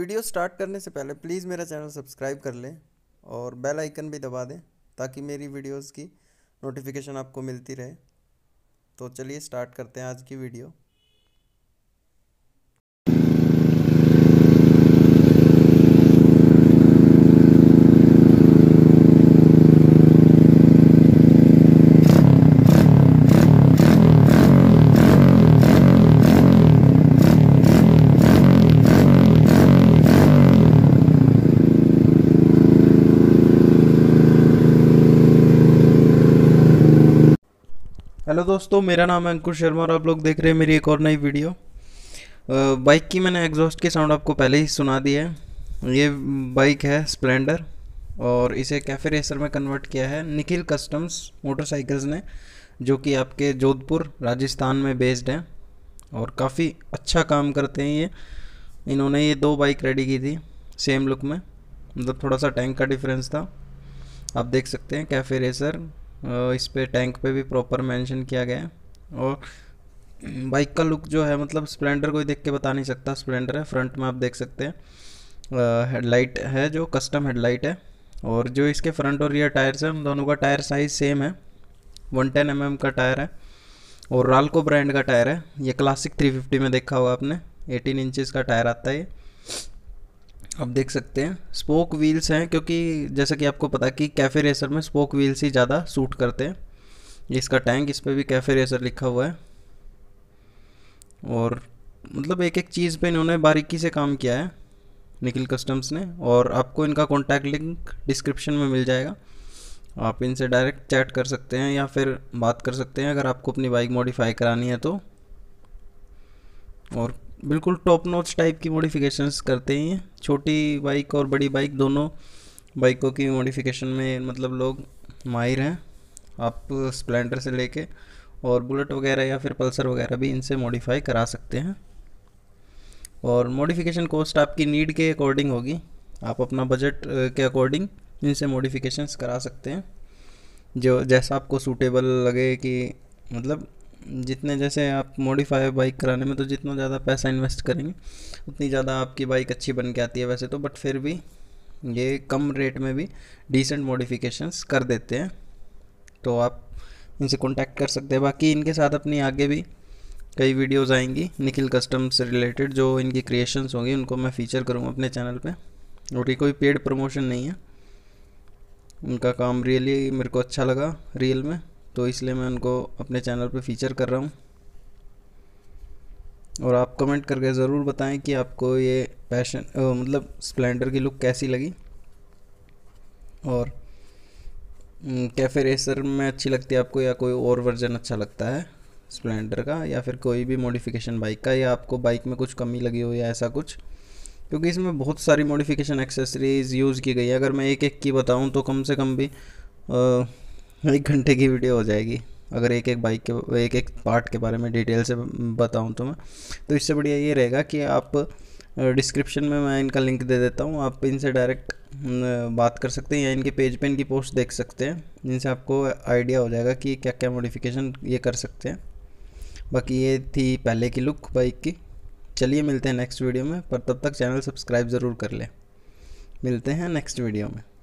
video start करने से पहले प्लीज़ मेरा चैनल सब्सक्राइब कर लें और बेल आइकन भी दबा दें ताकि मेरी वीडियोस की नोटिफिकेशन आपको मिलती रहे तो चलिए स्टार्ट करते हैं आज की वीडियो हेलो दोस्तों मेरा नाम है अंकुश शर्मा और आप लोग देख रहे हैं मेरी एक और नई वीडियो बाइक की मैंने एग्जॉस्ट की साउंड आपको पहले ही सुना दी है ये बाइक है स्प्लेंडर और इसे कैफ़े रेसर में कन्वर्ट किया है निखिल कस्टम्स मोटरसाइकिल्स ने जो कि आपके जोधपुर राजस्थान में बेस्ड हैं और काफ़ी अच्छा काम करते हैं ये इन्होंने ये दो बाइक रेडी की थी सेम लुक में मतलब थोड़ा सा टैंक का डिफरेंस था आप देख सकते हैं कैफ़े रेसर इस पर टैंक पे भी प्रॉपर मेंशन किया गया है और बाइक का लुक जो है मतलब स्प्लेंडर कोई देख के बता नहीं सकता स्प्लेंडर है फ्रंट में आप देख सकते हैं हेडलाइट है जो कस्टम हेडलाइट है और जो इसके फ्रंट और रियर टायर्स हैं उन दोनों का टायर साइज सेम है वन टेन एम का टायर है और रालको ब्रांड का टायर है ये क्लासिक थ्री में देखा होगा आपने एटीन इंचज का टायर आता है ये आप देख सकते हैं स्पोक व्हील्स हैं क्योंकि जैसा कि आपको पता कि कैफ़े रेसर में स्पोक व्हील्स ही ज़्यादा सूट करते हैं इसका टैंक इस पर भी कैफ़े रेसर लिखा हुआ है और मतलब एक एक चीज़ पे इन्होंने बारीकी से काम किया है निखिल कस्टम्स ने और आपको इनका कॉन्टैक्ट लिंक डिस्क्रिप्शन में मिल जाएगा आप इनसे डायरेक्ट चैट कर सकते हैं या फिर बात कर सकते हैं अगर आपको अपनी बाइक मॉडिफाई करानी है तो और बिल्कुल टॉप नोट्स टाइप की मॉडिफिकेशंस करते हैं छोटी बाइक और बड़ी बाइक दोनों बाइकों की मॉडिफिकेशन में मतलब लोग माहिर हैं आप स्प्लेंडर से लेके और बुलेट वगैरह या फिर पल्सर वगैरह भी इनसे मॉडिफाई करा सकते हैं और मॉडिफिकेशन कॉस्ट आपकी नीड के अकॉर्डिंग होगी आप अपना बजट के अकॉर्डिंग इनसे मॉडिफिकेशंस करा सकते हैं जो जैसा आपको सूटेबल लगे कि मतलब जितने जैसे आप मॉडिफाई बाइक कराने में तो जितना ज़्यादा पैसा इन्वेस्ट करेंगे उतनी ज़्यादा आपकी बाइक अच्छी बन के आती है वैसे तो बट फिर भी ये कम रेट में भी डिसेंट मॉडिफिकेशंस कर देते हैं तो आप इनसे कॉन्टैक्ट कर सकते हैं बाकी इनके साथ अपनी आगे भी कई वीडियोस आएंगी निखिल कस्टम से रिलेटेड जो इनकी क्रिएशंस होंगी उनको मैं फ़ीचर करूँगा अपने चैनल पे और ये कोई पेड प्रमोशन नहीं है उनका काम रियली मेरे को अच्छा लगा रियल में तो इसलिए मैं उनको अपने चैनल पे फीचर कर रहा हूँ और आप कमेंट करके ज़रूर बताएं कि आपको ये पैशन मतलब स्प्लेंडर की लुक कैसी लगी और कैफ़े रेसर में अच्छी लगती है आपको या कोई और वर्जन अच्छा लगता है स्प्लेंडर का या फिर कोई भी मॉडिफिकेशन बाइक का या आपको बाइक में कुछ कमी लगी हो या ऐसा कुछ क्योंकि इसमें बहुत सारी मॉडिफिकेशन एक्सेसरीज़ यूज़ की गई है अगर मैं एक एक की बताऊँ तो कम से कम भी आ, एक घंटे की वीडियो हो जाएगी अगर एक एक बाइक के एक एक पार्ट के बारे में डिटेल से बताऊं तो मैं तो इससे बढ़िया ये रहेगा कि आप डिस्क्रिप्शन में मैं इनका लिंक दे देता हूँ आप इनसे डायरेक्ट बात कर सकते हैं या इनके पेज पे इनकी पोस्ट देख सकते हैं जिनसे आपको आइडिया हो जाएगा कि क्या क्या मॉडिफिकेशन ये कर सकते हैं बाकी ये थी पहले की लुक बाइक की चलिए मिलते हैं नेक्स्ट वीडियो में पर तब तक चैनल सब्सक्राइब ज़रूर कर लें मिलते हैं नेक्स्ट वीडियो में